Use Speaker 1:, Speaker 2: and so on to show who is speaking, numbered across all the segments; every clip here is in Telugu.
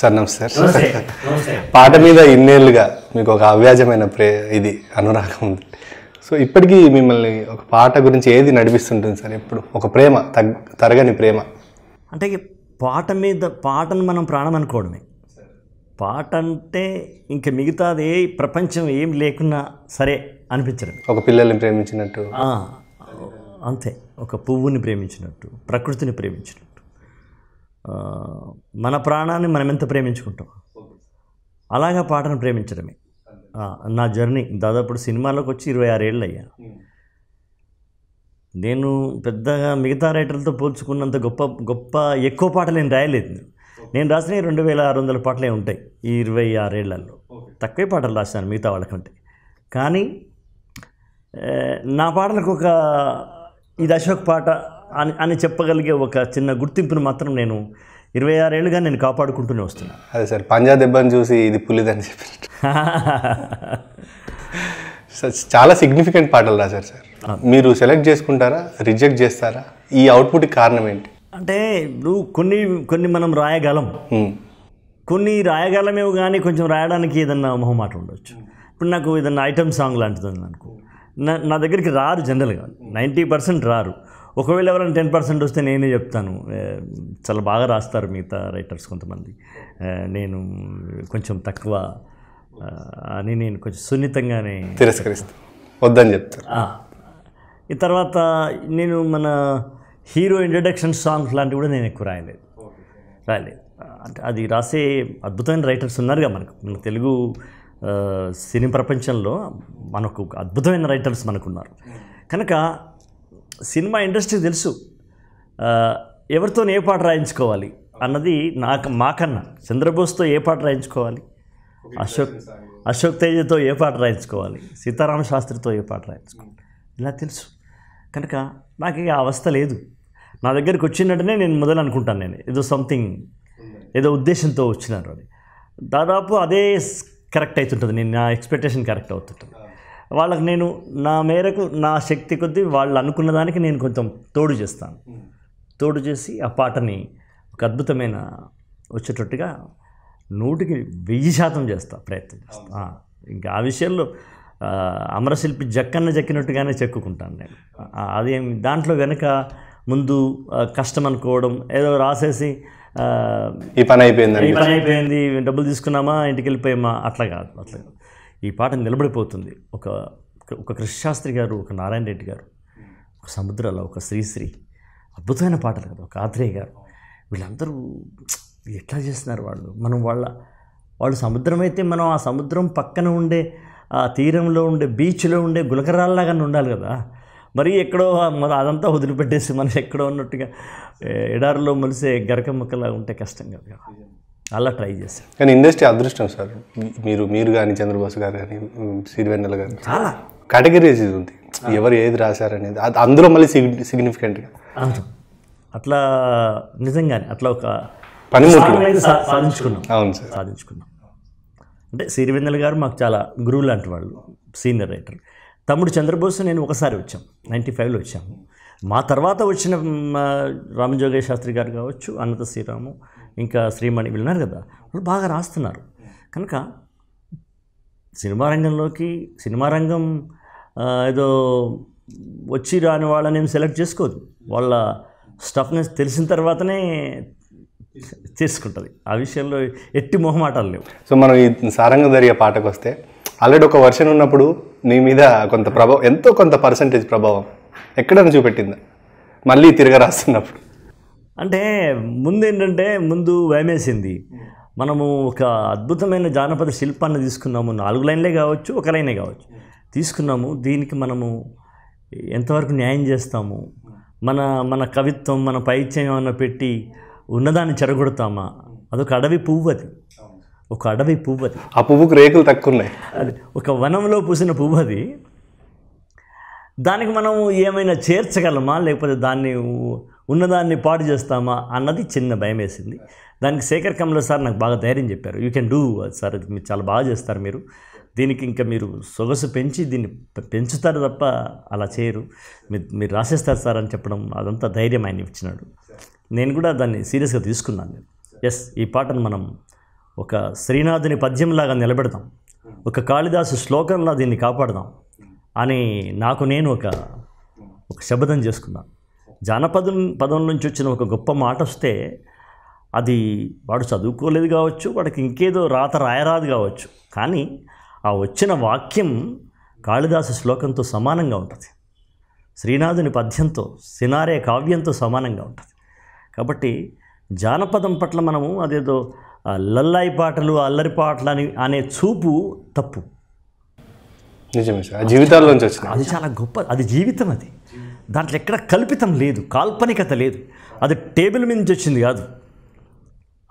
Speaker 1: సార్ నమస్తే పాట మీద ఇన్నేళ్ళుగా మీకు ఒక అవ్యాజమైన ప్రే ఇది అనురాగం ఉంది సో ఇప్పటికీ మిమ్మల్ని ఒక పాట గురించి ఏది నడిపిస్తుంటుంది సార్ ఎప్పుడు ఒక ప్రేమ తగ్ తరగని ప్రేమ
Speaker 2: అంటే పాట మీద పాటను మనం ప్రాణం అనుకోవడమే పాట అంటే ఇంకా మిగతాది ఏ ప్రపంచం ఏం లేకున్నా సరే అనిపించడం
Speaker 1: ఒక పిల్లల్ని ప్రేమించినట్టు
Speaker 2: అంతే ఒక పువ్వుని ప్రేమించినట్టు ప్రకృతిని ప్రేమించినట్టు మన ప్రాణాన్ని మనం ఎంత ప్రేమించుకుంటాం అలాగా పాటను ప్రేమించడమే నా జర్నీ దాదాపు సినిమాలోకి వచ్చి ఇరవై ఆరేళ్ళు అయ్యా నేను పెద్దగా మిగతా రైటర్లతో పోల్చుకున్నంత గొప్ప గొప్ప ఎక్కువ పాటలు నేను రాయలేదు నేను రాసిన రెండు వేల ఆరు వందల పాటలే ఉంటాయి ఈ ఇరవై ఆరేళ్లలో తక్కువే పాటలు రాశాను మిగతా వాళ్ళకంటే కానీ నా పాటలకు ఒక ఇది అశోక్ పాట అని అని చెప్పగలిగే ఒక చిన్న గుర్తింపును మాత్రం నేను ఇరవై ఆరేళ్ళుగా నేను కాపాడుకుంటూనే వస్తున్నాను
Speaker 1: అదే సార్ పంజా దెబ్బని చూసి ఇది పులిదని సార్ చాలా సిగ్నిఫికెంట్ పాటలు రాశారు సార్ మీరు సెలెక్ట్ చేసుకుంటారా రిజెక్ట్ చేస్తారా ఈ అవుట్పుట్కి కారణం ఏంటి
Speaker 2: అంటే ఇప్పుడు కొన్ని కొన్ని మనం రాయగలం కొన్ని రాయగలమేవి కానీ కొంచెం రాయడానికి ఏదన్నా మొహమాట ఉండొచ్చు ఇప్పుడు నాకు ఏదన్నా ఐటమ్ సాంగ్ లాంటిది అనుకో నా నా దగ్గరికి రారు జనరల్గా నైంటీ పర్సెంట్ రారు ఒకవేళ ఎవరైనా టెన్ పర్సెంట్ వస్తే నేనే చెప్తాను చాలా బాగా రాస్తారు మిగతా రైటర్స్ కొంతమంది నేను కొంచెం తక్కువ అని నేను కొంచెం సున్నితంగానే తిరస్కరిస్తాను
Speaker 1: వద్దని చెప్తాను
Speaker 2: ఈ తర్వాత నేను మన హీరో ఇంట్రడక్షన్ సాంగ్స్ లాంటివి కూడా నేను ఎక్కువ రాయలేదు రాయలేదు అంటే అది రాసే అద్భుతమైన రైటర్స్ ఉన్నారుగా మనకు మన తెలుగు సినీ ప్రపంచంలో మనకు అద్భుతమైన రైటర్స్ మనకున్నారు కనుక సినిమా ఇండస్ట్రీ తెలుసు ఎవరితో ఏ పాట రాయించుకోవాలి అన్నది నాకు మాకన్నా చంద్రబోస్తో ఏ పాట రాయించుకోవాలి అశోక్ అశోక్ తేజతో ఏ పాట రాయించుకోవాలి సీతారామ శాస్త్రితో ఏ పాట రాయించుకోవాలి ఇలా తెలుసు కనుక నాకు ఆ అవస్థ లేదు నా దగ్గరికి వచ్చినట్టునే నేను మొదలు అనుకుంటాను నేను ఏదో సంథింగ్ ఏదో ఉద్దేశంతో వచ్చినారు అని దాదాపు అదే కరెక్ట్ అవుతుంటుంది నేను నా ఎక్స్పెక్టేషన్ కరెక్ట్ అవుతుంటుంది వాళ్ళకి నేను నా మేరకు నా శక్తి కొద్దీ వాళ్ళు అనుకున్న దానికి నేను కొంచెం తోడు చేస్తాను తోడు చేసి ఆ పాటని ఒక అద్భుతమైన వచ్చేటట్టుగా నూటికి వెయ్యి శాతం చేస్తా ప్రయత్నం చేస్తా ఇంకా ఆ విషయంలో అమరశిల్పి జక్కన్న జక్కినట్టుగానే చెక్కుంటాను నేను అదేం దాంట్లో వెనుక ముందు కష్టం అనుకోవడం ఏదో రాసేసి ఈ పని అయిపోయింది ఈ పని అయిపోయింది డబ్బులు తీసుకున్నామా ఇంటికి వెళ్ళిపోయామా అట్లా కాదు అట్లా కాదు ఈ పాట నిలబడిపోతుంది ఒక ఒక కృష్ణశాస్త్రి గారు ఒక నారాయణ రెడ్డి గారు ఒక సముద్రాల ఒక శ్రీశ్రీ అద్భుతమైన పాటలు కదా ఒక ఆత్రేయ గారు వీళ్ళందరూ ఎట్లా చేస్తున్నారు వాళ్ళు మనం వాళ్ళ వాళ్ళు సముద్రం అయితే మనం ఆ సముద్రం పక్కన ఉండే ఆ తీరంలో ఉండే బీచ్లో ఉండే గులకరాల్లాగానే ఉండాలి కదా మరీ ఎక్కడో మన అదంతా వదిలిపెట్టేసి మనం ఎక్కడో ఉన్నట్టుగా ఎడారిలో మలిసే గరక ముక్కలా ఉంటే కష్టం కదా అలా
Speaker 1: ట్రై చేస్తారు కానీ ఇండస్ట్రీ అదృష్టం సార్ మీరు మీరు కానీ చంద్రబోస్ గారు కానీ సిరివెన్నెల గారు చాలా కేటగిరీస్ ఉంది ఎవరు ఏది రాశారనేది అది అందులో మళ్ళీ సిగ్నిఫికెంట్గా
Speaker 2: అట్లా నిజంగానే అట్లా ఒక
Speaker 1: పని సాధించుకున్నాం
Speaker 2: అవును సార్ సాధించుకున్నాం అంటే సిరివెన్నెల గారు మాకు చాలా గురువు లాంటి వాళ్ళు సీనియర్ రైటర్ తమ్ముడు చంద్రబోస్ నేను ఒకసారి వచ్చాం నైంటీ ఫైవ్లో వచ్చాము మా తర్వాత వచ్చిన రామజోగయ్య శాస్త్రి గారు కావచ్చు అన్నత శ్రీరాము ఇంకా శ్రీమణి వీళ్ళున్నారు కదా వాళ్ళు బాగా రాస్తున్నారు కనుక సినిమా రంగంలోకి సినిమా రంగం ఏదో వచ్చి రాని వాళ్ళని సెలెక్ట్ చేసుకోదు వాళ్ళ స్టఫ్ని తెలిసిన తర్వాతనే
Speaker 1: తీసుకుంటుంది ఆ విషయంలో ఎట్టి మొహమాటాలు లేవు సో మనం ఈ సారంగ పాటకు వస్తే ఆల్రెడీ ఒక వర్షన్ ఉన్నప్పుడు నీ మీద కొంత ప్రభావం ఎంతో కొంత పర్సంటేజ్ ప్రభావం ఎక్కడైనా చూపెట్టిందా మళ్ళీ తిరగ రాస్తున్నప్పుడు
Speaker 2: అంటే ముందు ఏంటంటే ముందు వేమేసింది మనము ఒక అద్భుతమైన జానపద శిల్పాన్ని తీసుకున్నాము నాలుగు లైన్లే కావచ్చు ఒక లైనే కావచ్చు తీసుకున్నాము దీనికి మనము ఎంతవరకు న్యాయం చేస్తాము మన మన కవిత్వం మన పైత్యం ఏమైనా పెట్టి ఉన్నదాన్ని చెరగొడతామా అదొక అడవి పువ్వు అది ఒక అడవి పువ్వు అది ఆ పువ్వుకు రేకులు తక్కువ ఉన్నాయి అది ఒక వనంలో పూసిన పువ్వు అది దానికి మనము ఏమైనా చేర్చగలమా లేకపోతే దాన్ని ఉన్నదాన్ని పాడు చేస్తామా అన్నది చిన్న భయం వేసింది దానికి శేఖర్ కమల సార్ నాకు బాగా ధైర్యం చెప్పారు యూ కెన్ డూ సార్ మీరు చాలా బాగా చేస్తారు మీరు దీనికి ఇంకా మీరు సొగసు పెంచి దీన్ని పెంచుతారు తప్ప అలా చేయరు మీరు రాసేస్తారు సార్ అని చెప్పడం అదంతా ధైర్యం ఆయన ఇచ్చినాడు నేను కూడా దాన్ని సీరియస్గా తీసుకున్నాను నేను ఎస్ ఈ పాటను మనం ఒక శ్రీనాథుని పద్యంలాగా నిలబెడదాం ఒక కాళిదాసు శ్లోకంలా దీన్ని కాపాడదాం అని నాకు నేను ఒక ఒక శబ్దం చేసుకున్నాను జానపదం పదం నుంచి వచ్చిన ఒక గొప్ప మాట వస్తే అది వాడు చదువుకోలేదు కావచ్చు వాడికి ఇంకేదో రాత రాయరాదు కావచ్చు కానీ ఆ వచ్చిన వాక్యం కాళిదాసు శ్లోకంతో సమానంగా ఉంటుంది శ్రీనాథుని పద్యంతో సినారే కావ్యంతో సమానంగా ఉంటుంది కాబట్టి జానపదం పట్ల మనము అదేదో లల్లాయి పాటలు అల్లరి పాటలు అని అనే చూపు
Speaker 1: తప్పు నిజమే సార్ జీవితాల్లో
Speaker 2: అది చాలా గొప్ప అది జీవితం అది దాంట్లో ఎక్కడ కల్పితం లేదు కాల్పనికత లేదు అది టేబుల్ మీద నుంచి వచ్చింది కాదు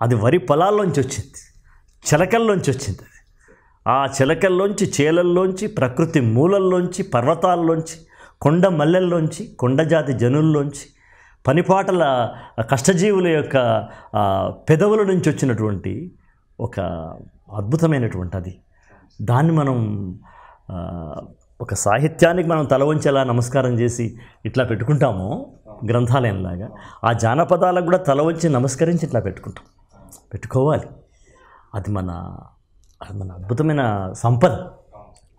Speaker 2: అది వరి పొలాల్లోంచి వచ్చింది చిలకల్లోంచి వచ్చింది అది ఆ చిలకల్లోంచి చేలల్లోంచి ప్రకృతి మూలల్లోంచి పర్వతాల్లోంచి కొండ మల్లెల్లోంచి కొండజాతి జనుల్లోంచి పనిపాటల కష్టజీవుల యొక్క పెదవుల నుంచి వచ్చినటువంటి ఒక అద్భుతమైనటువంటి అది దాన్ని మనం ఒక సాహిత్యానికి మనం తల వంచేలా నమస్కారం చేసి ఇట్లా పెట్టుకుంటామో గ్రంథాలయంలాగా ఆ జానపదాలకు కూడా తల వంచి నమస్కరించి ఇట్లా పెట్టుకుంటాం పెట్టుకోవాలి అది మన అది మన అద్భుతమైన సంపద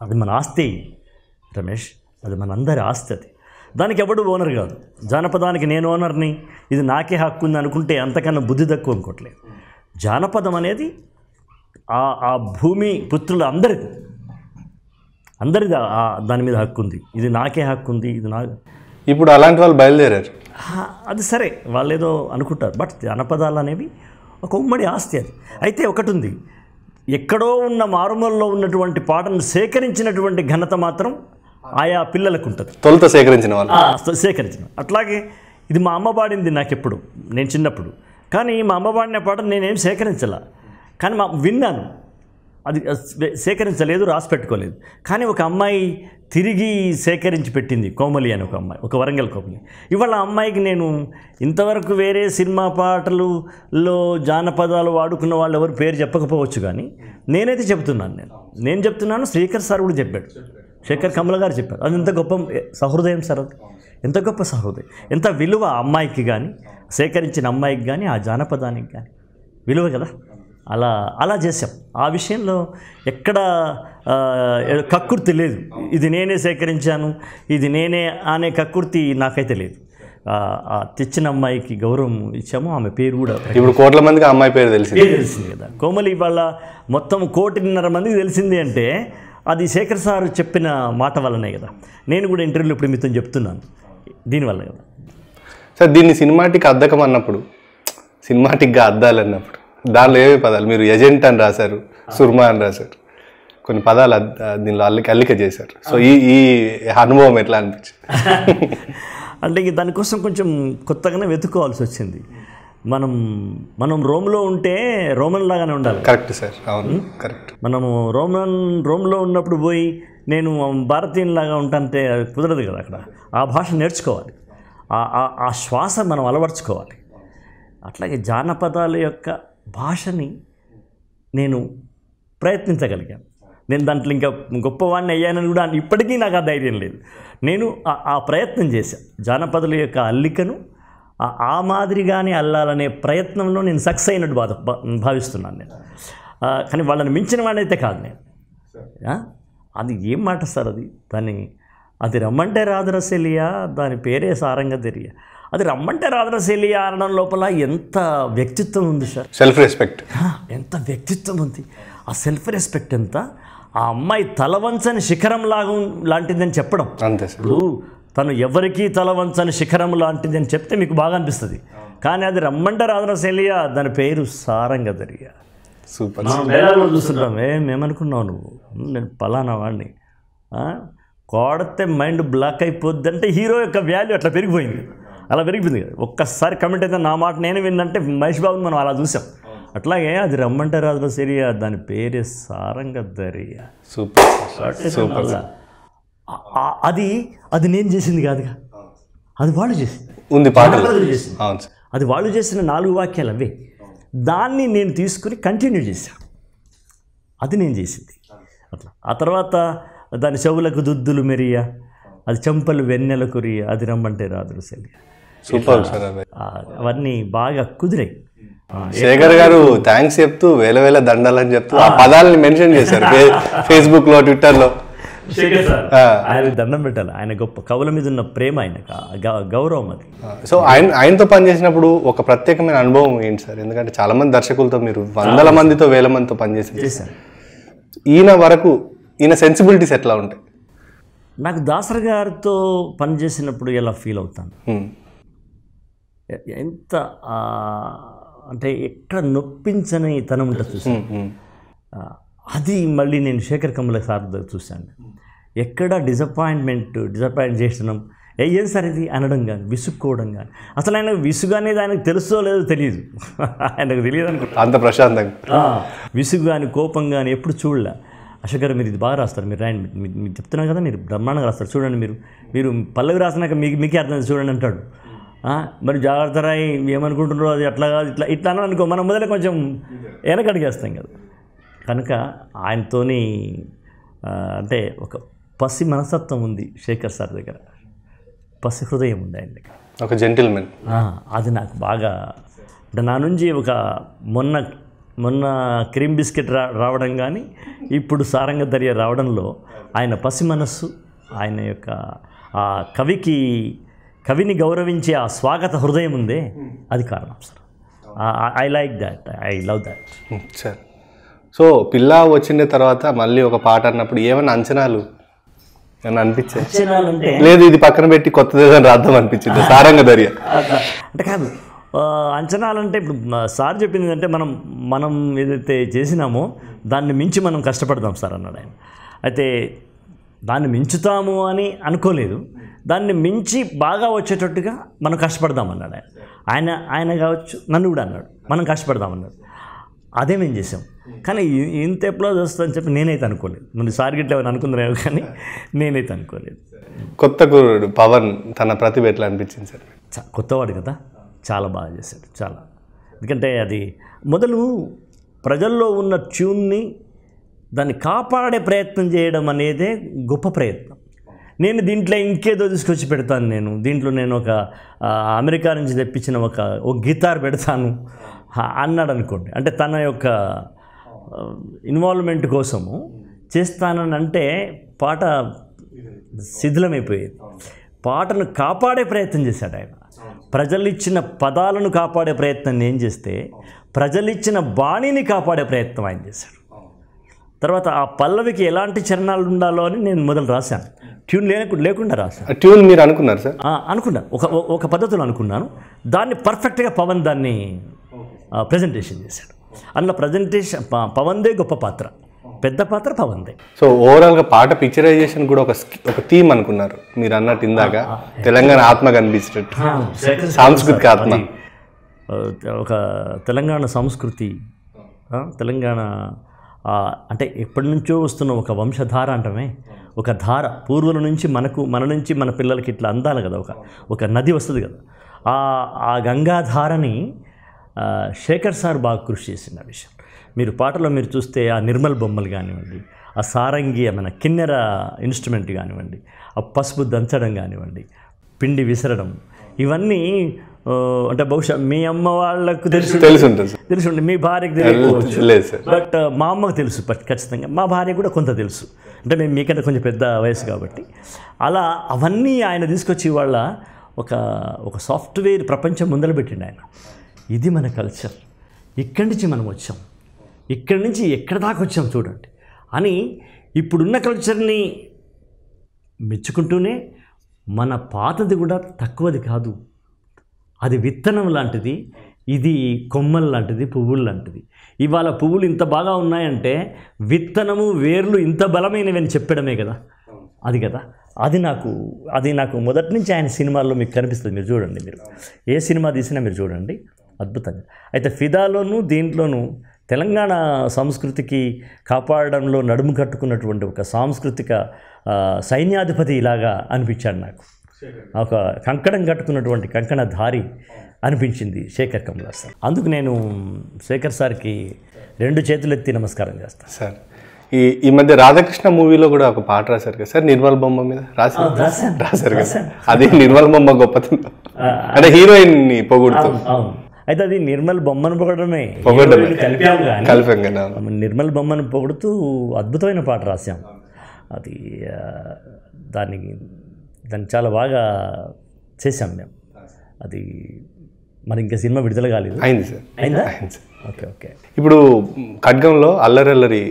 Speaker 2: అది మన ఆస్తి రమేష్ అది మనందరి ఆస్తి అది దానికి ఎవడు ఓనర్ కాదు జానపదానికి నేను ఓనర్ని ఇది నాకే హక్కు ఉంది అనుకుంటే అంతకన్నా బుద్ధి తక్కువ అనుకోవట్లేదు జానపదం అనేది ఆ భూమి పుత్రులు అందరికీ అందరిది దాని మీద హక్కు ఉంది ఇది నాకే హక్కు ఉంది ఇది నా ఇప్పుడు అలాంటి వాళ్ళు బయలుదేరారు అది సరే వాళ్ళు ఏదో అనుకుంటారు బట్ జానపదాలు అనేవి ఒక ఉమ్మడి ఆస్తి అది అయితే ఒకటి ఉంది ఎక్కడో ఉన్న మారుమూలలో ఉన్నటువంటి పాటను సేకరించినటువంటి ఘనత మాత్రం ఆయా పిల్లలకు ఉంటుంది తొలుత సేకరించిన వాళ్ళు సేకరించిన అట్లాగే ఇది మా అమ్మ పాడింది నాకెప్పుడు నేను చిన్నప్పుడు కానీ మా అమ్మ పాడిన పాటను నేనేం సేకరించాల కానీ మా విన్నాను అది సేకరించలేదు రాసి పెట్టుకోలేదు కానీ ఒక అమ్మాయి తిరిగి సేకరించి పెట్టింది కోమలి అని ఒక అమ్మాయి ఒక వరంగల్ కోమలి ఇవాళ అమ్మాయికి నేను ఇంతవరకు వేరే సినిమా పాటలులో జానపదాలు వాడుకున్న వాళ్ళు ఎవరు పేరు చెప్పకపోవచ్చు కానీ నేనైతే చెప్తున్నాను నేను నేను చెప్తున్నాను శ్రీకర్ సార్ కూడా చెప్పాడు శేఖర్ కమల గారు చెప్పారు అది ఎంత గొప్ప సహృదయం సార్ అది ఎంత గొప్ప సహృదయం ఎంత విలువ అమ్మాయికి కానీ సేకరించిన అమ్మాయికి కానీ ఆ జానపదానికి కానీ విలువ కదా అలా అలా చేసాం ఆ విషయంలో ఎక్కడ కక్కుర్తి లేదు ఇది నేనే సేకరించాను ఇది నేనే అనే కక్కుర్తి నాకైతే లేదు తెచ్చిన అమ్మాయికి గౌరవం ఇచ్చాము ఆమె పేరు కూడా ఇప్పుడు కోట్ల మందికి అమ్మాయి పేరు తెలిసింది తెలిసింది కదా కోమలి వాళ్ళ మొత్తం కోటిన్నర మందికి తెలిసింది అంటే అది శేఖర్ సార్ చెప్పిన మాట వల్లనే కదా నేను కూడా ఇంటర్వ్యూలో ఇప్పుడు మీతో చెప్తున్నాను
Speaker 1: దీనివల్ల కదా సార్ దీన్ని సినిమాటిక్ అద్దకం అన్నప్పుడు సినిమాటిక్గా అద్దాలన్నప్పుడు దానిలో ఏవే పదాలు మీరు ఎజెంట్ అని రాశారు సుర్మా అని రాశారు కొన్ని పదాలు దీనిలో అల్లిక అల్లిక చేశారు సో ఈ ఈ అనుభవం ఎట్లా అనిపించింది
Speaker 2: అంటే దానికోసం కొంచెం కొత్తగానే వెతుక్కోవాల్సి వచ్చింది మనం మనం రోమ్లో ఉంటే రోమన్ లాగానే ఉండాలి కరెక్ట్ సార్ అవును కరెక్ట్ మనము రోమన్ రోమ్లో ఉన్నప్పుడు పోయి నేను భారతీయునిలాగా ఉంటానంటే కుదరదు కదా అక్కడ ఆ భాష నేర్చుకోవాలి ఆ శ్వాస మనం అలవరుచుకోవాలి అట్లాగే జానపదాల యొక్క భాషని నేను ప్రయత్నించగలిగాను నేను దాంట్లో ఇంకా గొప్పవాడిని అయ్యానని కూడా ఇప్పటికీ నాకు ఆ ధైర్యం లేదు నేను ఆ ప్రయత్నం చేశాను జానపదుల యొక్క అల్లికను ఆ మాదిరిగానే అల్లాలనే ప్రయత్నంలో నేను సక్సెస్ అయినట్టు బాధ భావిస్తున్నాను నేను కానీ వాళ్ళని మించిన వాడైతే కాదు నేను అది ఏం మాట సార్ అది దాన్ని అది రమ్మంటే రాదురసెలియా దాని పేరే సారంగా తెలియ అది రమ్మంటే రాధన శైలి ఆడడం లోపల ఎంత వ్యక్తిత్వం ఉంది సార్ సెల్ఫ్ రెస్పెక్ట్ ఎంత వ్యక్తిత్వం ఉంది ఆ సెల్ఫ్ రెస్పెక్ట్ ఎంత ఆ అమ్మాయి తలవంచని శిఖరం లాగు లాంటిదని చెప్పడం అంతే ఇప్పుడు తను ఎవరికీ తలవంచని శిఖరం లాంటిదని చెప్తే మీకు బాగా అనిపిస్తుంది కానీ అది రమ్మంట రాదన శైలియా దాని పేరు సారంగధరియ సూపర్ మేళాలు చూస్తుంటాం ఏమేమనుకున్నావు నువ్వు నేను పలానా వాడిని కోడితే మైండ్ బ్లాక్ అయిపోద్ది అంటే హీరో యొక్క వాల్యూ అట్లా పెరిగిపోయింది అలా పెరిగిపోయింది ఒక్కసారి కమెంట్ అయితే నా మాట నేను విన్నంటే మహేష్ బాబుని మనం అలా చూసాం అట్లాగే అది రమ్మంటే రాదు సిరియా దాని పేరే దరియా సూపర్ సూపర్ అది అది నేను చేసింది కాదుగా అది వాళ్ళు చేసింది ఉంది పాట అది వాళ్ళు చేసిన నాలుగు వాక్యాలు అవే దాన్ని నేను తీసుకుని కంటిన్యూ చేశాను అది నేను చేసింది అట్లా ఆ తర్వాత దాని చెవులకు దుద్దులు మెరియా అది చెంపలు వెన్నెల కురియా అది
Speaker 1: రమ్మంటే రాదు సరియా సూపర్
Speaker 2: అవన్నీ బాగా కుదిరాయి శేఖర్ గారు
Speaker 1: థ్యాంక్స్ చెప్తూ వేల వేల దండాలు అని చెప్తూ ఆ పదాలని మెన్షన్ చేశారు ఫేస్బుక్ లో ట్విట్టర్ లో
Speaker 2: ఆయన దండం పెట్టాలి ఆయన గొప్ప కవుల మీద ఉన్న ప్రేమ ఆయన గౌరవం అది
Speaker 1: సో ఆయన ఆయనతో పనిచేసినప్పుడు ఒక ప్రత్యేకమైన అనుభవం ఏంటి సార్ ఎందుకంటే చాలా మంది దర్శకులతో మీరు వందల మందితో వేల మందితో పనిచేసారు ఈయన వరకు ఈయన సెన్సిబిలిటీస్ ఎట్లా ఉంటాయి
Speaker 2: నాకు దాసర్ గారితో పనిచేసినప్పుడు ఎలా ఫీల్ అవుతాను ఎంత అంటే ఎక్కడ నొప్పించని తనం ఉంటుంది చూసాను అది మళ్ళీ నేను శేఖర్ కమల సార్ చూశాను ఎక్కడ డిసప్పాయింట్మెంట్ డిసప్పాయింట్ చేసినాం ఏం సార్ ఇది అనడం కానీ విసుక్కోవడం కానీ అసలు ఆయన విసుగు అనేది ఆయనకు తెలుసో లేదో తెలియదు ఆయనకు తెలియదు
Speaker 1: అనుకుంటా అంత ప్రశాంతంగా
Speaker 2: విసుగు కానీ కోపం కానీ ఎప్పుడు చూడలే అశోక్ గారు మీరు ఇది బాగా రాస్తారు మీరు రాయండి మీరు చెప్తున్నారు కదా మీరు బ్రహ్మాండంగా రాస్తారు చూడండి మీరు మీరు పల్లవి రాసినాక మీకు మీకే అర్థం చూడండి అంటాడు మరి జాగ్రత్త రాయి ఏమనుకుంటున్నారో అది అట్లా కాదు ఇట్లా ఇట్లా అని అనుకో మనం మొదలు కొంచెం వెనకడిగేస్తాం కదా కనుక ఆయనతోని అంటే ఒక పసి మనస్తత్వం ఉంది శేఖర్ సార్ దగ్గర పసి హృదయం ఉంది ఆయన దగ్గర ఒక జెంటిల్మెన్ అది నాకు బాగా అంటే నా నుంచి ఒక మొన్న మొన్న క్రీమ్ బిస్కెట్ రా రావడం కానీ ఇప్పుడు సారంగ దర్య రావడంలో ఆయన పసి మనస్సు ఆయన యొక్క ఆ కవికి కవిని గౌరవించే ఆ స్వాగత హృదయం ఉందే hmm. అది కారణం sir I like
Speaker 1: that I love that sir so పిల్ల వచ్చిన తర్వాత మళ్ళీ ఒక పాట అన్నప్పుడు ఏమైనా అంచనాలు అని లేదు ఇది పక్కన పెట్టి కొత్త దేశం రాద్దాం అనిపించింది సారంగ దర్య
Speaker 2: అంటే కాదు అంచనాలంటే ఇప్పుడు సార్ చెప్పింది అంటే మనం మనం ఏదైతే చేసినామో దాన్ని మించి మనం కష్టపడదాం సార్ అన్నాడు ఆయన అయితే దాన్ని మించుతాము అని అనుకోలేదు దాన్ని మించి బాగా వచ్చేటట్టుగా మనం కష్టపడదామన్నాడు ఆయన ఆయన ఆయన కావచ్చు నన్ను కూడా అన్నాడు మనం
Speaker 1: కష్టపడదామన్నాడు
Speaker 2: అదే మేము చేసాం కానీ ఇంత ఎప్పుడో అని చెప్పి నేనైతే అనుకోలేదు మన సార్ ఎవరు అనుకుందరేమో కానీ నేనైతే అనుకోలేదు
Speaker 1: కొత్త గురుడు పవన్ తన ప్రతిభ ఎట్లా అనిపించింది సార్ కొత్తవాడు కదా చాలా బాగా చేశాడు చాలా ఎందుకంటే అది
Speaker 2: మొదలు ప్రజల్లో ఉన్న ట్యూన్ని దాన్ని కాపాడే ప్రయత్నం చేయడం అనేదే గొప్ప ప్రయత్నం నేను దీంట్లో ఇంకేదో తీసుకొచ్చి పెడతాను నేను దీంట్లో నేను ఒక అమెరికా నుంచి తెప్పించిన ఒక ఒక గీతార్ పెడతాను అన్నాడు అనుకోండి అంటే తన యొక్క ఇన్వాల్వ్మెంట్ కోసము చేస్తానని అంటే పాట శిథిలమైపోయేది పాటను కాపాడే ప్రయత్నం చేశాడు ఆయన ప్రజలిచ్చిన పదాలను కాపాడే ప్రయత్నం నేను చేస్తే ప్రజలిచ్చిన బాణిని కాపాడే ప్రయత్నం ఆయన చేశాడు తర్వాత ఆ పల్లవికి ఎలాంటి చరణాలు ఉండాలో అని నేను మొదలు రాశాను ట్యూన్ లేకు లేకుండా రాశాను ట్యూన్ మీరు అనుకున్నారు సార్ అనుకున్నా ఒక ఒక పద్ధతిలో అనుకున్నాను దాన్ని పర్ఫెక్ట్గా పవన్ దాన్ని ప్రజెంటేషన్ చేశాడు అందులో ప్రజెంటేషన్ దే గొప్ప పాత్ర పెద్ద పాత్ర పవన్దే
Speaker 1: సో ఓవరాల్గా పాట పిక్చరైజేషన్ కూడా ఒక ఒక థీమ్ అనుకున్నారు మీరు అన్నట్టు ఇందాక తెలంగాణ ఆత్మ కనిపించినట్టు సాంస్కృతిక ఆత్మ ఒక తెలంగాణ
Speaker 2: సంస్కృతి తెలంగాణ అంటే ఎప్పటి నుంచో వస్తున్న ఒక వంశధార అంటమే ఒక ధార పూర్వుల నుంచి మనకు మన నుంచి మన పిల్లలకి ఇట్లా అందాలి కదా ఒక ఒక నది వస్తుంది కదా ఆ గంగాధారని శేఖర్ సార్ బాగా కృషి చేసిన విషయం మీరు పాటలో మీరు చూస్తే ఆ నిర్మల్ బొమ్మలు కానివ్వండి ఆ సారంగి మన కిన్నెర ఇన్స్ట్రుమెంట్ కానివ్వండి ఆ పసుపు దంచడం కానివ్వండి పిండి విసరడం ఇవన్నీ అంటే బహుశా మీ అమ్మ వాళ్ళకు తెలుసు తెలుసు ఉంటుంది మీ భార్యకు తెలియదు బట్ మా అమ్మకు తెలుసు ఖచ్చితంగా మా భార్య కూడా కొంత తెలుసు అంటే మేము మీకంటే కొంచెం పెద్ద వయసు కాబట్టి అలా అవన్నీ ఆయన తీసుకొచ్చి వాళ్ళ ఒక ఒక సాఫ్ట్వేర్ ప్రపంచం ముందర పెట్టిండి ఆయన ఇది మన కల్చర్ ఇక్కడి నుంచి మనం వచ్చాం ఇక్కడి నుంచి ఎక్కడ దాకా వచ్చాం చూడండి అని ఇప్పుడున్న కల్చర్ని మెచ్చుకుంటూనే మన పాతది కూడా తక్కువది కాదు అది విత్తనం లాంటిది ఇది కొమ్మల లాంటిది పువ్వులు లాంటిది ఇవాళ పువ్వులు ఇంత బాగా ఉన్నాయంటే విత్తనము వేర్లు ఇంత బలమైనవి అని చెప్పడమే కదా అది కదా అది నాకు అది నాకు మొదటి నుంచి ఆయన సినిమాల్లో మీకు కనిపిస్తుంది మీరు చూడండి మీరు ఏ సినిమా తీసినా మీరు చూడండి అద్భుతంగా అయితే ఫిదాలోను దీంట్లోనూ తెలంగాణ సంస్కృతికి కాపాడడంలో నడుము కట్టుకున్నటువంటి ఒక సాంస్కృతిక సైన్యాధిపతి ఇలాగా అనిపించాడు నాకు ఒక కంకణం కట్టుకున్నటువంటి కంకణధారి అనిపించింది శేఖర్ కమలా సార్ అందుకు నేను శేఖర్ సార్కి రెండు చేతులు ఎత్తి నమస్కారం చేస్తాను సార్
Speaker 1: ఈ ఈ మధ్య రాధాకృష్ణ మూవీలో కూడా ఒక పాట రాశారు కదా సార్ నిర్మల్ బొమ్మ మీద రాశారు రాశారు కదా అది నిర్మల్ బొమ్మ గొప్పతనం అంటే హీరోయిన్ ని పొగుడుతూ అయితే అది నిర్మల్ బొమ్మను పొగడమే
Speaker 2: కలిపాం నిర్మల్ బొమ్మను పొగుడుతూ అద్భుతమైన పాట రాశాం అది దానికి దాన్ని చాలా బాగా చేశాం మేము అది మరి ఇంకా సినిమా విడుదల కాలేదు అయింది సార్ అయిందా ఓకే
Speaker 1: ఓకే ఇప్పుడు ఖడ్గంలో అల్లరి అల్లరి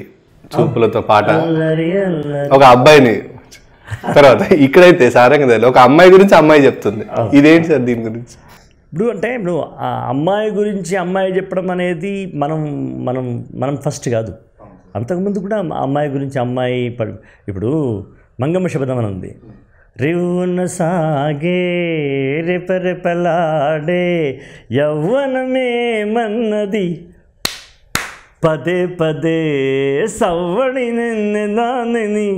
Speaker 1: చూపులతో పాట ఒక అబ్బాయిని తర్వాత ఇక్కడైతే సారంగా ఒక అమ్మాయి గురించి అమ్మాయి చెప్తుంది ఇదేంటి సార్ దీని గురించి
Speaker 2: ఇప్పుడు అంటే నువ్వు ఆ అమ్మాయి గురించి అమ్మాయి చెప్పడం అనేది మనం మనం మనం ఫస్ట్ కాదు అంతకుముందు కూడా అమ్మాయి గురించి అమ్మాయి ఇప్పుడు మంగమ్మ శబదం అని ఉంది రివున సాగే రెపరెపలాడే మన్నది పదే పదే సవ్వడి నిన్నదానిని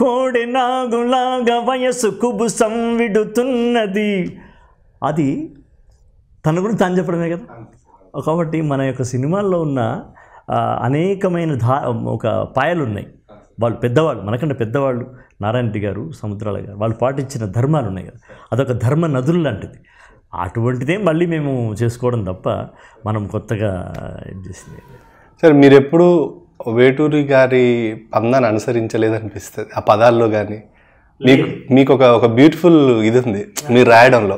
Speaker 2: కోడి నాగులాగా వయస్సు కుబుసం విడుతున్నది అది తన గురించి తాను చెప్పడమే కదా కాబట్టి మన యొక్క సినిమాల్లో ఉన్న అనేకమైన ధా ఒక పాయలు ఉన్నాయి వాళ్ళు పెద్దవాళ్ళు మనకంటే పెద్దవాళ్ళు నారాయణరెడ్డి గారు సముద్రాల గారు వాళ్ళు పాటించిన ధర్మాలు ఉన్నాయి కదా అదొక ధర్మ నదులు లాంటిది అటువంటిదే మళ్ళీ మేము చేసుకోవడం తప్ప మనం కొత్తగా
Speaker 1: ఏం చేసింది సరే మీరు ఎప్పుడు వేటూరి గారి పందాన్ని అనుసరించలేదనిపిస్తుంది ఆ పదాల్లో కానీ మీకు మీకు ఒక ఒక బ్యూటిఫుల్ ఇది ఉంది మీరు రాయడంలో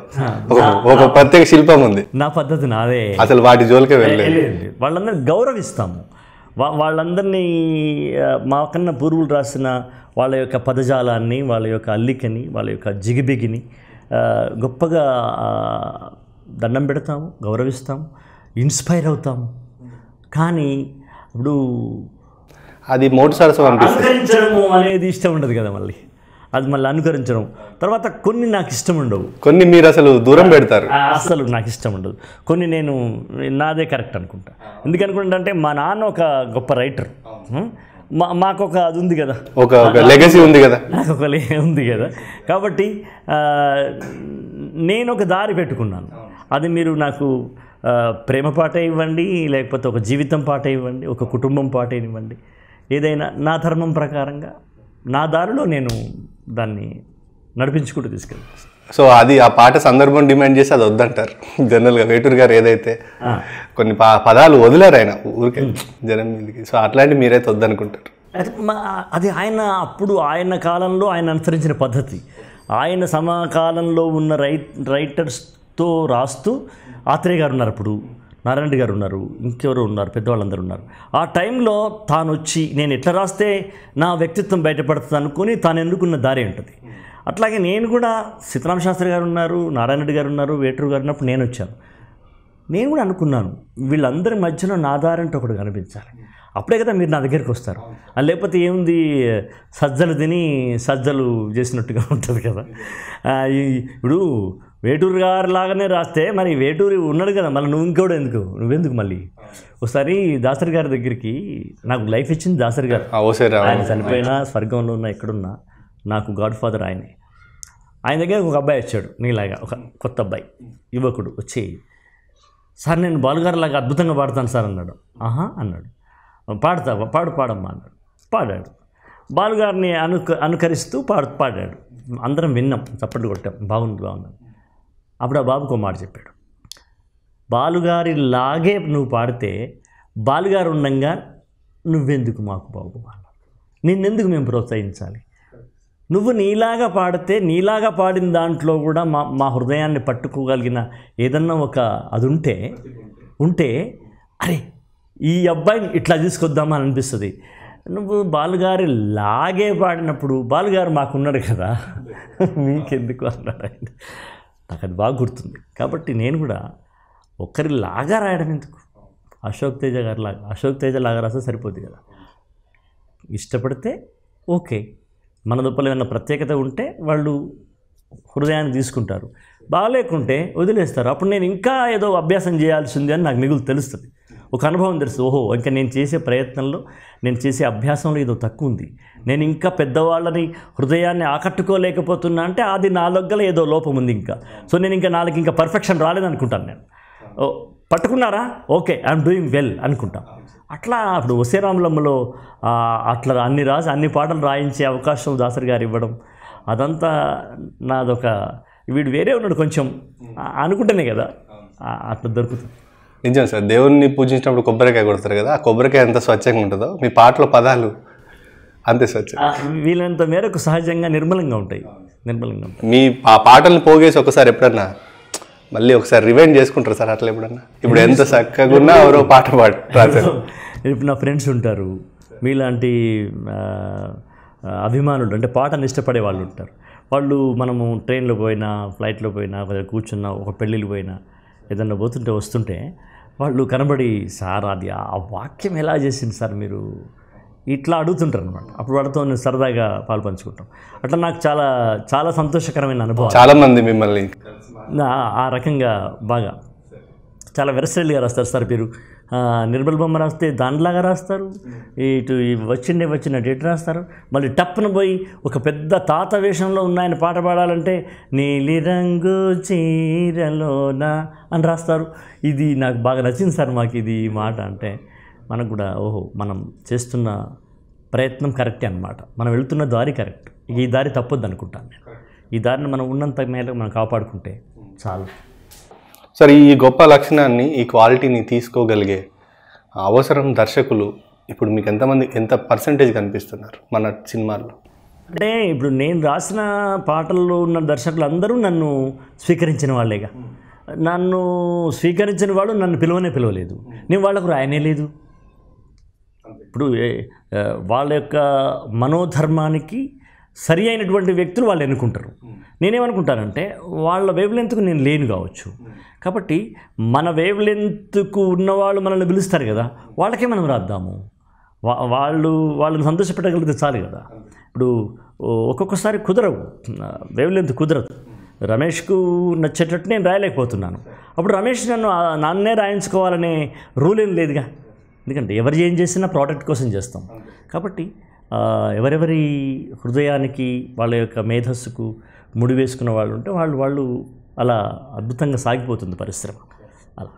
Speaker 1: ఒక ప్రత్యేక శిల్పం ఉంది
Speaker 2: నా పద్ధతి నాదే అసలు వాటి జోలికే వెళ్ళలేదు వాళ్ళందరూ గౌరవిస్తాము వా వాళ్ళందరినీ మాకన్నా పూర్వులు రాసిన వాళ్ళ యొక్క పదజాలాన్ని వాళ్ళ యొక్క అల్లికని వాళ్ళ యొక్క జిగిబిగిని గొప్పగా దండం పెడతాము గౌరవిస్తాము ఇన్స్పైర్ అవుతాము కానీ ఇప్పుడు
Speaker 1: అది మోటార్ సార్లు
Speaker 2: అనేది ఇష్టం ఉండదు కదా మళ్ళీ అది మళ్ళీ అనుకరించడం తర్వాత కొన్ని నాకు ఇష్టం ఉండవు కొన్ని మీరు అసలు దూరం పెడతారు అసలు నాకు ఇష్టం ఉండదు కొన్ని నేను నాదే కరెక్ట్ అనుకుంటా ఎందుకనుకుంటే మా నాన్న ఒక గొప్ప రైటర్ మా మాకు ఒక అది ఉంది కదా ఒక లెగసీ ఉంది కదా నాకు ఒక ఉంది కదా కాబట్టి నేను ఒక దారి పెట్టుకున్నాను అది మీరు నాకు ప్రేమ పాట ఇవ్వండి లేకపోతే ఒక జీవితం పాట ఇవ్వండి ఒక కుటుంబం పాట ఇవ్వండి ఏదైనా నా ధర్మం ప్రకారంగా నా దారిలో నేను దాన్ని నడిపించుకుంటూ తీసుకెళ్ళాను
Speaker 1: సో అది ఆ పాట సందర్భం డిమాండ్ చేసి అది వద్దంటారు జనరల్గా వేటూరు గారు ఏదైతే కొన్ని పదాలు వదిలేరు ఆయన ఊరికే జనం మీదకి సో అట్లాంటివి మీరైతే వద్దనుకుంటారు
Speaker 2: అది ఆయన అప్పుడు ఆయన కాలంలో ఆయన అనుసరించిన పద్ధతి ఆయన సమకాలంలో ఉన్న రైట్ రైటర్స్తో రాస్తూ ఆత్రేయ గారు ఉన్నారు అప్పుడు నారాయణ గారు ఉన్నారు ఇంకెవరు ఉన్నారు పెద్దవాళ్ళందరూ ఉన్నారు ఆ టైంలో తాను వచ్చి నేను ఎట్లా రాస్తే నా వ్యక్తిత్వం బయటపడుతుంది అనుకుని తాను ఎన్నుకున్న దారి ఉంటుంది అట్లాగే నేను కూడా సీతారామ శాస్త్రి గారు ఉన్నారు నారాయణ రెడ్డి గారు ఉన్నారు వేటూరు గారు ఉన్నప్పుడు నేను వచ్చాను నేను కూడా అనుకున్నాను వీళ్ళందరి మధ్యలో నా దారి అంటే ఒకటి కనిపించాలి అప్పుడే కదా మీరు నా దగ్గరికి వస్తారు లేకపోతే ఏముంది సజ్జలు తిని సజ్జలు చేసినట్టుగా ఉంటుంది కదా ఇప్పుడు వేటూరు గారు లాగానే రాస్తే మరి వేటూరి ఉన్నాడు కదా మళ్ళీ నువ్వు ఇంకోడు ఎందుకు నువ్వెందుకు మళ్ళీ ఒకసారి దాసరి గారి దగ్గరికి నాకు లైఫ్ ఇచ్చింది దాసరి గారు ఆయన చనిపోయినా స్వర్గంలో ఉన్న ఎక్కడున్నా నాకు గాడ్ ఫాదర్ ఆయనే ఆయన దగ్గర ఒక అబ్బాయి వచ్చాడు నీలాగా ఒక కొత్త అబ్బాయి యువకుడు వచ్చి సార్ నేను బాలుగారు లాగా అద్భుతంగా పాడతాను సార్ అన్నాడు ఆహా అన్నాడు పాడతా పాడు పాడమ్మా అన్నాడు పాడాడు బాలుగారిని అనుక అనుకరిస్తూ పాడు పాడాడు అందరం విన్నాం చప్పట్లు కొట్టాం బాగుంది బాగుంది అప్పుడు ఆ బాబుకు మాట చెప్పాడు బాలుగారి లాగే నువ్వు పాడితే బాలుగారు ఉండంగా నువ్వెందుకు మాకు బాబు అన్నాడు నిన్నెందుకు మేము ప్రోత్సహించాలి నువ్వు నీలాగా పాడితే నీలాగా పాడిన దాంట్లో కూడా మా మా హృదయాన్ని పట్టుకోగలిగిన ఏదన్నా ఒక అది ఉంటే ఉంటే అరే ఈ అబ్బాయిని ఇట్లా తీసుకొద్దామని అనిపిస్తుంది నువ్వు బాలుగారి లాగే పాడినప్పుడు బాలుగారు మాకున్నాడు కదా మీకెందుకు అన్నాడు ఆయన నాకు అది బాగా గుర్తుంది కాబట్టి నేను కూడా ఒకరి లాగా రాయడం ఎందుకు అశోక్ తేజ గారి లాగా అశోక్ తేజ లాగా రాస్తే సరిపోద్ది కదా ఇష్టపడితే ఓకే మన లోపల ఏమైనా ప్రత్యేకత ఉంటే వాళ్ళు హృదయాన్ని తీసుకుంటారు బాగాలేకుంటే వదిలేస్తారు అప్పుడు నేను ఇంకా ఏదో అభ్యాసం చేయాల్సింది అని నాకు మిగులు తెలుస్తుంది ఒక అనుభవం తెలుసు ఓహో ఇంకా నేను చేసే ప్రయత్నంలో నేను చేసే అభ్యాసంలో ఏదో తక్కువ ఉంది నేను ఇంకా పెద్దవాళ్ళని హృదయాన్ని ఆకట్టుకోలేకపోతున్నా అంటే అది నాలుగల ఏదో లోపం ఉంది ఇంకా సో నేను ఇంకా నాలుగు ఇంకా పర్ఫెక్షన్ రాలేదనుకుంటాను నేను పట్టుకున్నారా ఓకే ఐఎమ్ డూయింగ్ వెల్ అనుకుంటాం అట్లా అప్పుడు వసేరామలమ్మలో అట్లా అన్ని రాసి అన్ని పాటలు రాయించే అవకాశం దాసరి గారు ఇవ్వడం అదంతా నాదొక వీడు వేరే ఉన్నాడు కొంచెం అనుకుంటేనే కదా అట్లా దొరుకుతుంది
Speaker 1: నిజం సార్ దేవుణ్ణి పూజించినప్పుడు కొబ్బరికాయ కొడతారు కదా ఆ కొబ్బరికాయ ఎంత స్వచ్ఛంగా ఉంటుందో మీ పాటలో పదాలు అంతే స్వచ్ఛ
Speaker 2: వీళ్ళంత మేరకు సహజంగా నిర్మలంగా ఉంటాయి నిర్మలంగా
Speaker 1: మీ ఆ పాటలను పోగేసి ఒకసారి ఎప్పుడన్నా మళ్ళీ ఒకసారి రివైండ్ చేసుకుంటారు సార్ అట్లా ఎప్పుడన్నా ఇప్పుడు ఎంత చక్కగా ఉన్నా ఎవరో పాట పాడతారు
Speaker 2: ఇప్పుడు నా ఫ్రెండ్స్ ఉంటారు మీలాంటి అభిమానులు అంటే పాటను ఇష్టపడే వాళ్ళు ఉంటారు వాళ్ళు మనము ట్రైన్లో పోయినా ఫ్లైట్లో పోయినా కూర్చున్నా ఒక పెళ్ళిళ్ళు పోయినా ఏదన్నా పోతుంటే వస్తుంటే వాళ్ళు కనబడి సార్ అది ఆ వాక్యం ఎలా చేసింది సార్ మీరు ఇట్లా అడుగుతుంటారు అనమాట అప్పుడు వాడితో నేను సరదాగా పాలు పంచుకుంటాం అట్లా నాకు చాలా చాలా సంతోషకరమైన అనుభవం మంది మిమ్మల్ని ఆ రకంగా బాగా చాలా వెరసెల్గా రాస్తారు సార్ మీరు నిర్మల్ బొమ్మ రాస్తే దానిలాగా రాస్తారు ఇటు వచ్చిండే వచ్చిన డేట్ రాస్తారు మళ్ళీ టప్పున పోయి ఒక పెద్ద తాత వేషంలో ఉన్న ఆయన పాట పాడాలంటే నీలిరంగు చీరలోన అని రాస్తారు ఇది నాకు బాగా నచ్చింది సార్ మాకు ఇది మాట అంటే మనకు కూడా ఓహో మనం చేస్తున్న ప్రయత్నం కరెక్టే అనమాట మనం వెళుతున్న దారి కరెక్ట్ ఈ దారి తప్పొద్దు అనుకుంటాను నేను ఈ దారిని మనం ఉన్నంత మేరకు మనం కాపాడుకుంటే
Speaker 1: చాలు సరే ఈ గొప్ప లక్షణాన్ని ఈ క్వాలిటీని తీసుకోగలిగే అవసరం దర్శకులు ఇప్పుడు మీకు ఎంతమంది ఎంత పర్సంటేజ్ కనిపిస్తున్నారు మన సినిమాల్లో
Speaker 2: అంటే ఇప్పుడు నేను రాసిన పాటల్లో ఉన్న దర్శకులు అందరూ నన్ను స్వీకరించిన వాళ్ళేగా నన్ను స్వీకరించిన వాడు నన్ను పిలువనే పిలవలేదు నేను వాళ్ళకు రాయనే లేదు ఇప్పుడు వాళ్ళ యొక్క మనోధర్మానికి సరి అయినటువంటి వ్యక్తులు వాళ్ళు ఎన్నుకుంటారు నేనేమనుకుంటానంటే వాళ్ళ వేవ్లెంత్కు నేను లేను కావచ్చు కాబట్టి మన వేవ్ లెంత్కు ఉన్నవాళ్ళు మనల్ని పిలుస్తారు కదా వాళ్ళకే మనం రాద్దాము వాళ్ళు వాళ్ళని సంతోషపెట్టగలిగితే చాలు కదా ఇప్పుడు ఒక్కొక్కసారి కుదరవు వేవ్ లెంత్ కుదరదు రమేష్కు నచ్చేటట్టు నేను రాయలేకపోతున్నాను అప్పుడు రమేష్ నన్ను నన్నే రాయించుకోవాలనే రూల్ ఏం లేదుగా ఎందుకంటే ఎవరు ఏం చేసినా ప్రోడక్ట్ కోసం చేస్తాం కాబట్టి ఎవరెవరి హృదయానికి వాళ్ళ యొక్క మేధస్సుకు ముడి వేసుకున్న వాళ్ళు ఉంటే వాళ్ళు వాళ్ళు
Speaker 1: అలా అద్భుతంగా సాగిపోతుంది పరిశ్రమ అలా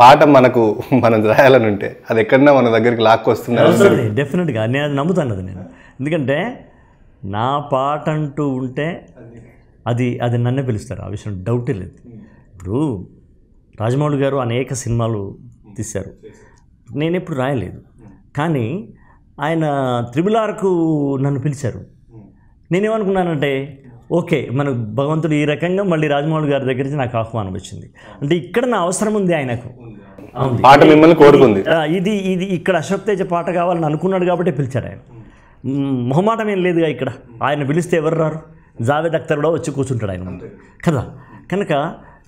Speaker 1: పాట మనకు మనం రాయాలని ఉంటే అది ఎక్కడన్నా మన దగ్గరికి లాక్కొస్తుంది
Speaker 2: డెఫినెట్గా నేను నమ్ముతాను అది నేను ఎందుకంటే నా పాట అంటూ ఉంటే అది అది నన్నే పిలుస్తారు ఆ విషయం డౌటే లేదు ఇప్పుడు రాజమౌళి గారు అనేక సినిమాలు తీశారు నేను ఎప్పుడు రాయలేదు కానీ ఆయన త్రిబులార్కు నన్ను పిలిచారు నేనేమనుకున్నానంటే ఓకే మన భగవంతుడు ఈ రకంగా మళ్ళీ రాజమౌళి గారి దగ్గర నుంచి నాకు ఆహ్వానం వచ్చింది అంటే ఇక్కడ నా అవసరం ఉంది ఆయనకు
Speaker 1: పాట మిమ్మల్ని కోరుకుంది
Speaker 2: ఇది ఇది ఇక్కడ అశోక్ తేజ పాట కావాలని అనుకున్నాడు కాబట్టి పిలిచాడు ఆయన మొహమాటం ఏం లేదుగా ఇక్కడ ఆయన పిలిస్తే ఎవరు రారు జావేద్ అక్తర్ కూడా వచ్చి కూర్చుంటాడు ఆయన ముందు కదా కనుక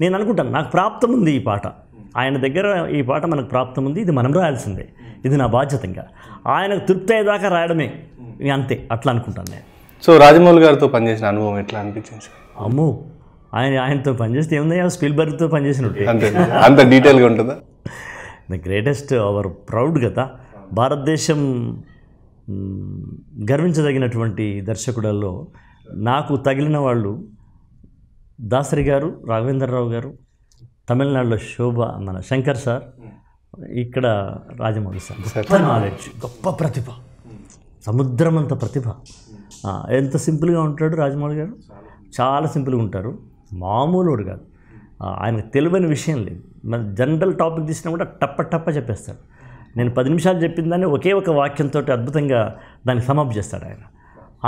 Speaker 2: నేను అనుకుంటాను నాకు ప్రాప్తం ఉంది ఈ పాట ఆయన దగ్గర ఈ పాట మనకు ప్రాప్తం ఉంది ఇది మనం రాయాల్సిందే ఇది నా బాధ్యత ఇంకా ఆయనకు తృప్తి అయ్యేదాకా రాయడమే అంతే అట్లా అనుకుంటాను నేను
Speaker 1: సో రాజమౌళి గారితో పనిచేసిన అనుభవం ఎట్లా అనిపించింది అమ్ము ఆయన ఆయనతో పనిచేస్తే ఏముంది స్పిల్ బర్గ్తో పనిచేసినట్టు అంతే అంత డీటెయిల్గా ఉంటుందా
Speaker 2: ద గ్రేటెస్ట్ అవర్ ప్రౌడ్ కదా భారతదేశం గర్వించదగినటువంటి దర్శకుడల్లో నాకు తగిలిన వాళ్ళు దాసరి గారు రాఘవేంద్రరావు గారు తమిళనాడులో శోభ మన శంకర్ సార్ ఇక్కడ రాజమౌళి సార్ గొప్ప నాలెడ్జ్ గొప్ప ప్రతిభ సముద్రమంత ప్రతిభ ఎంత సింపుల్గా ఉంటాడు రాజమౌళి గారు చాలా సింపుల్గా ఉంటారు మామూలుడు కాదు ఆయనకు తెలివైన విషయం లేదు మన జనరల్ టాపిక్ తీసినా కూడా టప్ప టప్ప చెప్పేస్తాడు నేను పది నిమిషాలు చెప్పిన దాన్ని ఒకే ఒక వాక్యంతో అద్భుతంగా దాన్ని సమాప్ చేస్తాడు ఆయన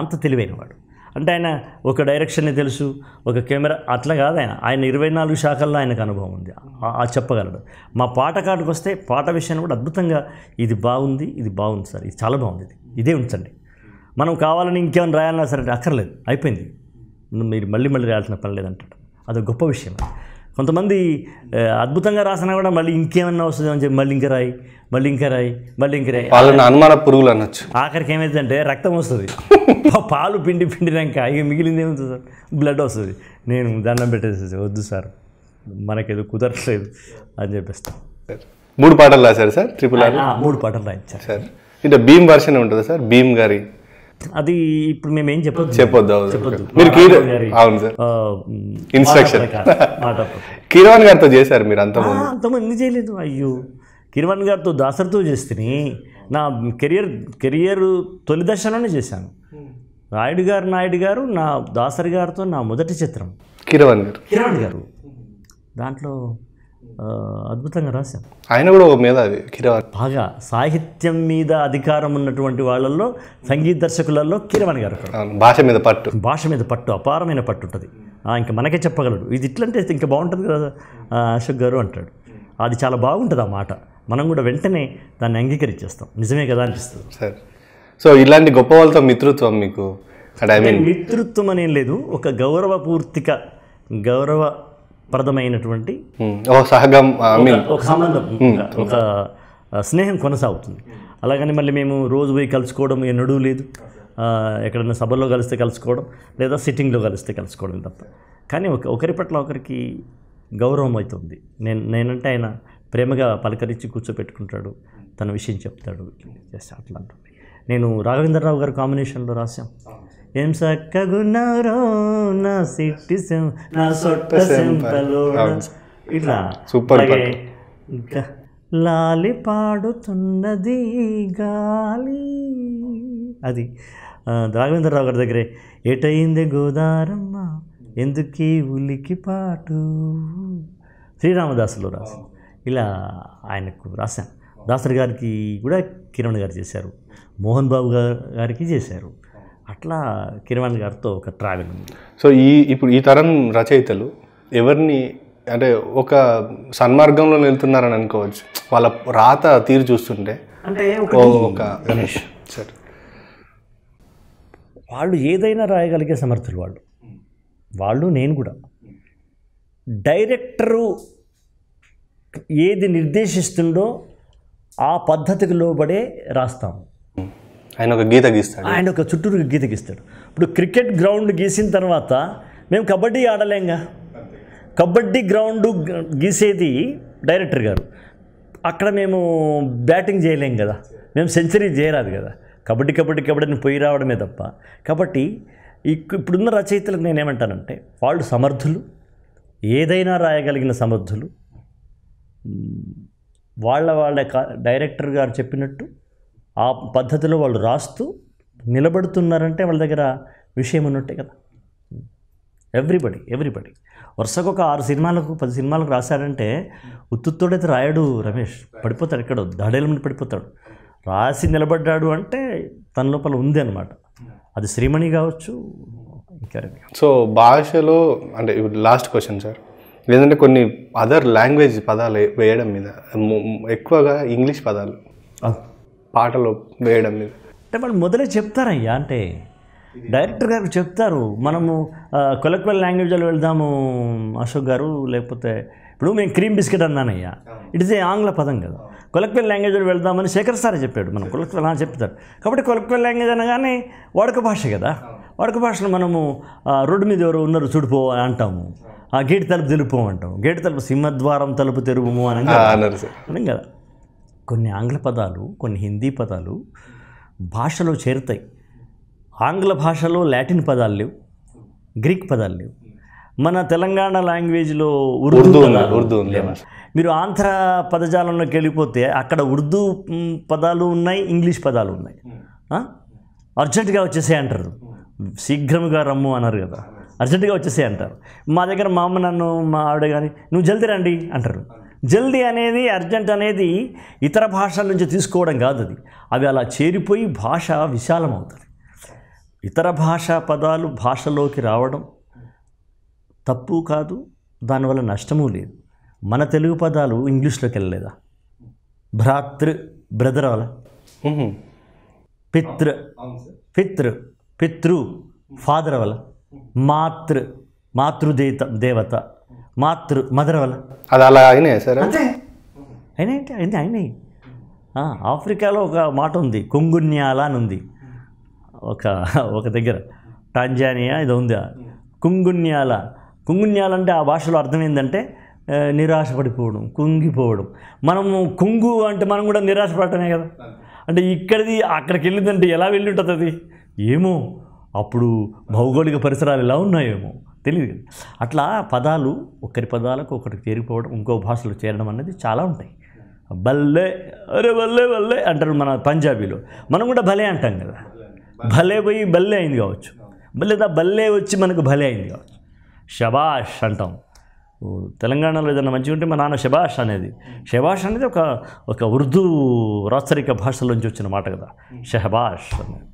Speaker 2: అంత తెలివైనవాడు అంటే ఆయన ఒక డైరెక్షన్ని తెలుసు ఒక కెమెరా అట్లా కాదు ఆయన ఆయన ఇరవై నాలుగు శాఖల్లో ఆయనకు అనుభవం ఉంది ఆ చెప్పగలడు మా పాట కాడికి వస్తే పాట విషయాన్ని కూడా అద్భుతంగా ఇది బాగుంది ఇది బాగుంది సార్ ఇది చాలా బాగుంది ఇది ఇదే ఉంచండి మనం కావాలని ఇంకేమైనా రాయాలన్నా సరే అక్కర్లేదు అయిపోయింది మీరు మళ్ళీ మళ్ళీ రాయాల్సిన పని లేదంటాడు అది గొప్ప విషయం కొంతమంది అద్భుతంగా రాసినా కూడా మళ్ళీ ఇంకేమన్నా వస్తుంది అని చెప్పి మళ్ళీ ఇంకా రాయి మళ్ళీ ఇంకా రాయి మళ్ళీ ఇంకా రాయి వాళ్ళని అనుమాన పురుగులు అనొచ్చు ఆఖరికి ఏమైందంటే రక్తం వస్తుంది పాలు పిండి పిండినాక ఇక మిగిలింది ఏమవుతుంది సార్ బ్లడ్ వస్తుంది నేను దండం పెట్టేసేసి వద్దు సార్
Speaker 1: మనకేదో కుదరట్లేదు అని చెప్పేస్తాను
Speaker 2: మూడు పాటలు రాశారు
Speaker 1: సార్ ట్రిపుల్ ఆర్ మూడు పాటలు రాయించారు సార్ ఇంకా భీమ్ వర్షన్ ఉంటుందా సార్ భీమ్ గారి అది ఇప్పుడు మేము ఏం చెప్పొద్దు చెప్పొద్దు చెప్పొద్దు అవును ఇన్స్ట్రక్షన్ కిరవాణి గారితో చేశారు మీరు అంత
Speaker 2: అంతమంది చేయలేదు అయ్యో కిరణ్ గారితో దాసరితో చేస్తేని నా కెరియర్ కెరియర్ తొలి దశలోనే చేశాను రాయుడు గారు నాయుడు గారు నా దాసరి గారితో నా మొదటి చిత్రం కిరణ్ గారు కిరణ్ గారు
Speaker 1: దాంట్లో అద్భుతంగా రాశాం ఆయన కూడా మీద
Speaker 2: బాగా సాహిత్యం మీద అధికారం ఉన్నటువంటి వాళ్ళల్లో సంగీత దర్శకులలో కిరవాణి గారు భాష మీద పట్టు భాష మీద పట్టు అపారమైన పట్టు ఉంటుంది ఇంకా మనకే చెప్పగలడు ఇది ఇట్లంటే ఇంకా బాగుంటుంది కదా అశోక్ గారు అంటాడు అది చాలా బాగుంటుంది ఆ మాట మనం కూడా వెంటనే దాన్ని అంగీకరించేస్తాం నిజమే కదా అనిపిస్తుంది సార్
Speaker 1: సో ఇలాంటి గొప్ప వాళ్ళతో మిత్రుత్వం మీకు
Speaker 2: మిత్రుత్వం అనేది లేదు ఒక గౌరవపూర్తిక గౌరవ ప్రదమైనటువంటి ఒక సంబంధం ఒక స్నేహం కొనసాగుతుంది అలాగని మళ్ళీ మేము రోజు పోయి కలుసుకోవడం ఎన్నడూ లేదు ఎక్కడైనా సభల్లో కలిస్తే కలుసుకోవడం లేదా సిట్టింగ్లో కలిస్తే కలుసుకోవడం తప్ప కానీ ఒక ఒకరి పట్ల ఒకరికి గౌరవం అవుతుంది నేను నేనంటే ఆయన ప్రేమగా పలకరించి కూర్చోపెట్టుకుంటాడు తన విషయం చెప్తాడు అట్లా అంటుంది నేను రాఘవేంద్రరావు గారు కాంబినేషన్లో రాశాం ఏం చక్కగున్నారో నా సిట్టి నా సొట్ట సెంపలో ఇట్లా సూపర్ ఇంకా లాలి పాడుతున్నది గాలి అది రాఘవేంద్రరావు గారి దగ్గరే ఎటయింది గోదారమ్మ ఎందుకీ ఉలికి పాటు శ్రీరామదాసులు రాసి ఇలా ఆయనకు రాశాను దాసరి గారికి కూడా కిరణ్ గారు చేశారు మోహన్ బాబు గారికి చేశారు అట్లా
Speaker 1: కిరణ్ గారితో ఒక ట్రావెల్ ఉంది సో ఈ ఇప్పుడు ఈ తరం రచయితలు ఎవరిని అంటే ఒక సన్మార్గంలో వెళ్తున్నారని అనుకోవచ్చు వాళ్ళ రాత తీరు చూస్తుంటే అంటే ఒక గణేష్ సరే
Speaker 2: వాళ్ళు ఏదైనా రాయగలిగే సమర్థులు వాళ్ళు వాళ్ళు నేను కూడా డైరెక్టరు ఏది నిర్దేశిస్తుండో ఆ పద్ధతికి లోబడే
Speaker 1: రాస్తాము ఆయన ఒక గీత గీస్తాడు
Speaker 2: ఆయన ఒక చుట్టూరు గీత గీస్తాడు ఇప్పుడు క్రికెట్ గ్రౌండ్ గీసిన తర్వాత మేము కబడ్డీ ఆడలేంగా కబడ్డీ గ్రౌండ్ గీసేది డైరెక్టర్ గారు అక్కడ మేము బ్యాటింగ్ చేయలేం కదా మేము సెంచరీ చేయరాదు కదా కబడ్డీ కబడ్డీ కబడ్డీని పోయి రావడమే తప్ప కాబట్టి ఇప్పుడున్న రచయితలకు నేనేమంటానంటే వాళ్ళు సమర్థులు ఏదైనా రాయగలిగిన సమర్థులు వాళ్ళ వాళ్ళ డైరెక్టర్ గారు చెప్పినట్టు ఆ పద్ధతిలో వాళ్ళు రాస్తూ నిలబడుతున్నారంటే వాళ్ళ దగ్గర విషయం ఉన్నట్టే కదా ఎవ్రీబడి ఎవ్రీబడి వరుసగా ఒక ఆరు సినిమాలకు పది సినిమాలకు రాశారంటే ఉత్తుత్తోడైతే రాయడు రమేష్ పడిపోతాడు ఎక్కడో దాడేల మీద పడిపోతాడు రాసి నిలబడ్డాడు అంటే తన లోపల ఉంది అనమాట అది శ్రీమణి కావచ్చు
Speaker 1: సో భాషలో అంటే లాస్ట్ క్వశ్చన్ సార్ లేదంటే కొన్ని అదర్ లాంగ్వేజ్ పదాలు వేయడం మీద ఎక్కువగా ఇంగ్లీష్ పదాలు పాటలు వేయడం లేదు అంటే వాళ్ళు మొదలే చెప్తారయ్యా అంటే
Speaker 2: డైరెక్టర్ గారు చెప్తారు మనము కొలక్వల్ లాంగ్వేజ్లో వెళ్దాము అశోక్ గారు లేకపోతే ఇప్పుడు మేము క్రీమ్ బిస్కెట్ అన్నానయ్యా ఇట్ ఇస్ ఏ ఆంగ్ల పదం కదా కొలక్వల్ లాంగ్వేజ్లో వెళ్దామని శేఖర్ సారే చెప్పాడు మనం కొలక్వల్ అని చెప్తారు కాబట్టి కొలక్వల్ లాంగ్వేజ్ అనగానే వాడుక భాష కదా వాడుక భాషను మనము రోడ్డు మీద ఎవరు ఉన్నారు చూడిపో అంటాము ఆ గేటు తలుపు తెలుపు అంటాం గేటు తలుపు సింహద్వారం తలుపు తెరుగుము అని అన్నాం కదా కొన్ని ఆంగ్ల పదాలు కొన్ని హిందీ పదాలు భాషలో చేరుతాయి ఆంగ్ల భాషలో లాటిన్ పదాలు లేవు గ్రీక్ పదాలు లేవు మన తెలంగాణ లాంగ్వేజ్లో ఉర్దూ ఉర్దూ మీరు ఆంధ్ర పదజాలంలోకి వెళ్ళిపోతే అక్కడ ఉర్దూ పదాలు ఉన్నాయి ఇంగ్లీష్ పదాలు ఉన్నాయి అర్జెంటుగా వచ్చేసే అంటారు శీఘ్రముగా రమ్ము అన్నారు కదా అర్జెంటుగా వచ్చేసే అంటారు మా దగ్గర మా అమ్మ నన్ను మా ఆవిడ కానీ నువ్వు జల్దీ రండి అంటారు జల్దీ అనేది అర్జెంట్ అనేది ఇతర భాషల నుంచి తీసుకోవడం కాదు అది అవి అలా చేరిపోయి భాష విశాలమవుతుంది ఇతర భాషా పదాలు భాషలోకి రావడం తప్పు కాదు దానివల్ల నష్టము లేదు మన తెలుగు పదాలు ఇంగ్లీష్లోకి వెళ్ళలేదా భ్రాతృ బ్రదర్ వల్ల పితృ పితృ పితృ ఫాదర్ వల్ల మాతృ మాతృదేత దేవత మాతృ మదర్ వల్ల
Speaker 1: అది అలా అయినాయి సరే అంతే
Speaker 2: అయినాయి అంటే అయినాయి ఆఫ్రికాలో ఒక మాట ఉంది కుంగున్యాల అని ఉంది ఒక ఒక దగ్గర టాంజానియా ఇది ఉంది కుంగున్యాల కుంగున్యాల అంటే ఆ భాషలో అర్థం ఏంటంటే నిరాశపడిపోవడం కుంగిపోవడం మనము కుంగు అంటే మనం కూడా నిరాశపడటమే కదా అంటే ఇక్కడిది అక్కడికి వెళ్ళిందంటే ఎలా వెళ్ళి ఉంటుంది అది ఏమో అప్పుడు భౌగోళిక పరిసరాలు ఎలా ఉన్నాయేమో తెలియదు అట్లా పదాలు ఒకరి పదాలకు ఒకరికి చేరిపోవడం ఇంకో భాషలో చేరడం అనేది చాలా ఉంటాయి బల్లే అరే బల్లే బల్లే అంటారు మన పంజాబీలో మనం కూడా భలే అంటాం కదా భలే పోయి బల్లే అయింది కావచ్చు లేదా బల్లే వచ్చి మనకు భలే అయింది కావచ్చు షబాష్ అంటాం తెలంగాణలో ఏదైనా మంచిగా ఉంటే మా నాన్న శబాష్ అనేది శబాష్ అనేది ఒక ఒక ఉర్దూ రాచరిక భాషలోంచి వచ్చిన మాట కదా షహబాష్ అనేది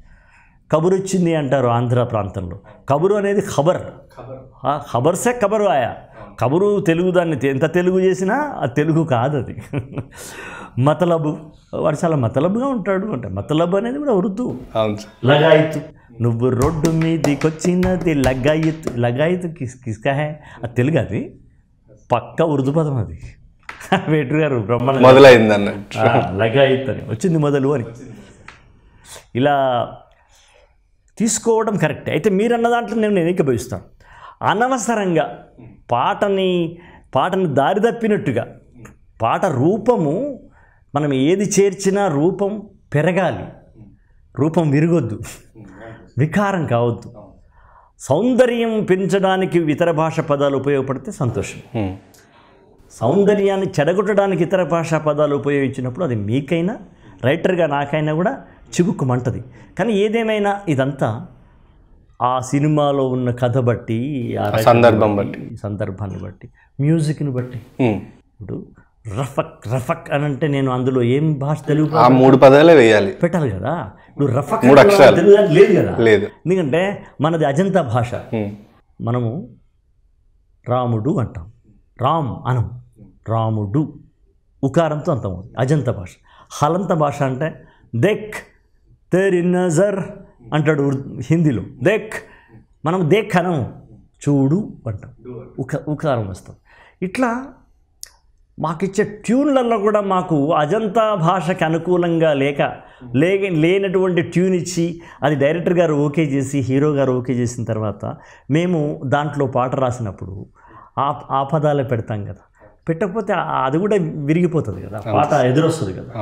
Speaker 2: కబురు వచ్చింది అంటారు ఆంధ్ర ప్రాంతంలో కబురు అనేది ఖబర్ ఖబర్సే ఖబరు ఆయా కబరు తెలుగు దాన్ని ఎంత తెలుగు చేసినా ఆ తెలుగు కాదు అది మతలబు వాడు చాలా మతలబుగా ఉంటాడు అంటే మతలబు అనేది కూడా వృద్ధు లగాయిత్ నువ్వు రోడ్డు మీదికొచ్చినది లగాయితు లగాయితు కిస్ కిస్కా హే తెలుగు అది పక్క ఉర్దు పదం అది వేటు గారు బ్రహ్మ మొదలైందన్న లగాయిత్ అని వచ్చింది మొదలు అని ఇలా తీసుకోవడం కరెక్ట్ అయితే మీరన్న దాంట్లో నేను నేను ఏకీభవిస్తాను అనవసరంగా పాటని పాటను దారి తప్పినట్టుగా పాట రూపము మనం ఏది చేర్చినా రూపం పెరగాలి రూపం విరగొద్దు వికారం కావద్దు సౌందర్యం పెంచడానికి ఇతర భాష పదాలు ఉపయోగపడితే సంతోషం సౌందర్యాన్ని చెడగొట్టడానికి ఇతర భాషా పదాలు ఉపయోగించినప్పుడు అది మీకైనా రైటర్గా నాకైనా కూడా చిగుక్కుమంటది కానీ ఏదేమైనా ఇదంతా ఆ సినిమాలో ఉన్న కథ బట్టి సందర్భం బట్టి సందర్భాన్ని బట్టి మ్యూజిక్ని బట్టి ఇప్పుడు రఫక్ రఫక్ అని అంటే నేను అందులో ఏం భాష తెలుగు మూడు పదాలే వేయాలి పెట్టాలి కదా ఇప్పుడు రఫక్ మూడు అక్షరాలు తెలుగు లేదు కదా లేదు ఎందుకంటే మనది అజంతా భాష మనము రాముడు అంటాం రామ్ అనం రాముడు ఉకారంతో అంతమవుతుంది అజంత భాష హలంత భాష అంటే దెక్ తెరి నజర్ అంటాడు హిందీలో దేక్ మనం దేక్ అనం చూడు అంటాం ఉక ఉకారం వస్తాం ఇట్లా మాకిచ్చే ట్యూన్లలో కూడా మాకు అజంతా భాషకి అనుకూలంగా లేక లే లేనటువంటి ట్యూన్ ఇచ్చి అది డైరెక్టర్ గారు ఓకే చేసి హీరో గారు ఓకే చేసిన తర్వాత మేము దాంట్లో పాట రాసినప్పుడు ఆ ఆ పదాలే పెడతాం కదా పెట్టకపోతే అది కూడా విరిగిపోతుంది కదా పాట ఎదురొస్తుంది కదా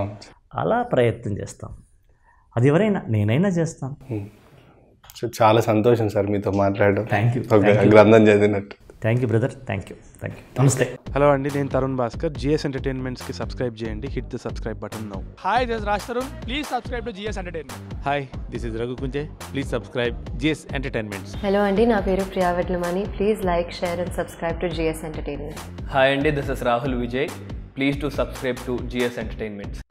Speaker 2: అలా
Speaker 1: ప్రయత్నం చేస్తాం అది ఎవరైనా నేనైనా చేస్తాను చాలా సంతోషం సార్ మీతో మాట్లాడడం థ్యాంక్ యూ గ్రంథం చదివినట్టు thank you brother thank you thank you నమస్తే హలో అండి నేను తరుణ్ భాస్కర్ జిఎస్ ఎంటర్టైన్మెంట్స్ కి సబ్స్క్రైబ్ చేయండి hit the subscribe button now hi this Raj Tarun please subscribe to GS Entertainment hi this is Raghu Kunje please subscribe GS Entertainments
Speaker 2: hello అండి నా పేరు Priya Vetlamani please like share and subscribe to GS Entertainment
Speaker 1: hi అండి this is Rahul Vijay please to subscribe to GS entertainments